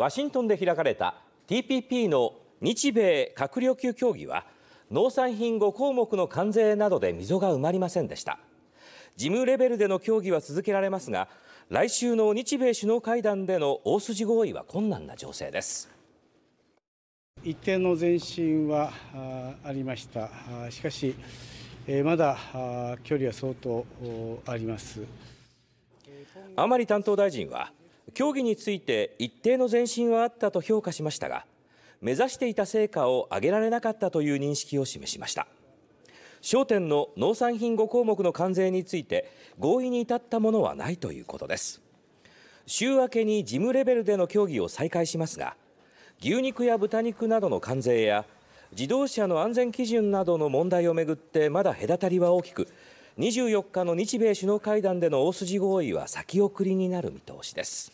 ワシントンで開かれた TPP の日米閣僚級協議は農産品5項目の関税などで溝が埋まりませんでした事務レベルでの協議は続けられますが来週の日米首脳会談での大筋合意は困難な情勢です一定の前進はありましたしかしえまだ距離は相当あります甘利担当大臣は協議について一定の前進はあったと評価しましたが目指していた成果を上げられなかったという認識を示しました焦点の農産品5項目の関税について合意に至ったものはないということです週明けに事務レベルでの協議を再開しますが牛肉や豚肉などの関税や自動車の安全基準などの問題をめぐってまだ隔たりは大きく24日の日米首脳会談での大筋合意は先送りになる見通しです。